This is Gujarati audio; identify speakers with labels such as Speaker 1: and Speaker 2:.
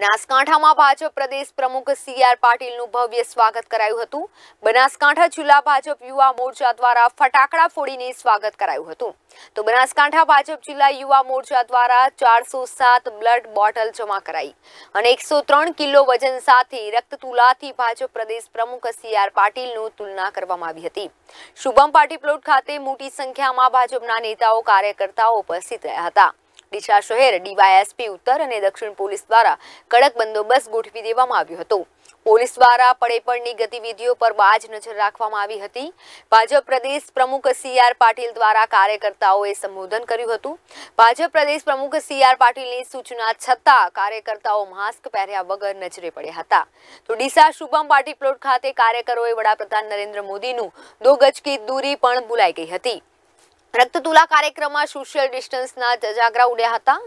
Speaker 1: બનાસકાંઠામાં પાચપ પ્રદેશ પ્રમુખ સીઆર પાટીલનું ભવ્ય સ્વાગત કરાયું હતું બનાસકાંઠા જિલ્લા પાચપ યુવા મોરચા દ્વારા ફટાકડા ફોડીને સ્વાગત કરાયું હતું તો બનાસકાંઠા પાચપ જિલ્લા યુવા મોરચા દ્વારા 407 બ્લડ બોટલનું ચમા કરાઈ અને 103 કિલો વજન સાથે રક્ત તુલાથી પાચપ પ્રદેશ પ્રમુખ સીઆર પાટીલનું તુલના કરવામાં આવી હતી શુભમ પાર્ટી પ્લોટ ખાતે મોટી સંખ્યામાં પાચપના નેતાઓ કાર્યકર્તાઓ ઉપસ્થિત રહ્યા હતા ડીસા શહેર ડીવાયએસપી ઉત્તર અને દક્ષિણ પોલીસ દ્વારા કડક બંદોબસ્ત ગોઠવી દેવામાં આવ્યો હતો પોલીસ દ્વારા પડેપણની ગતિવિધિઓ પર બાજ નજર રાખવામાં આવી હતી ભાજપ પ્રદેશ પ્રમુખ સી આર પાટીલ દ્વારા કાર્યકર્તાઓએ સંબોધન કર્યું હતું ભાજપ પ્રદેશ પ્રમુખ સી આર પાટીલની સૂચના છતાં કાર્યકર્તાઓ માસ્ક પહેર્યા વગર નજરે પડ્યા હતા તો ડીસા શુભમ પાટી પ્લોટ ખાતે કાર્યકરોએ વડાપ્રધાન નરેન્દ્ર મોદીનું દો ગજ કી દૂરી પણ ભૂલાઈ ગઈ હતી રક્તતુલા કાર્યક્રમમાં સોશિયલ ડિસ્ટન્સના જજાગરા ઉડ્યા હતા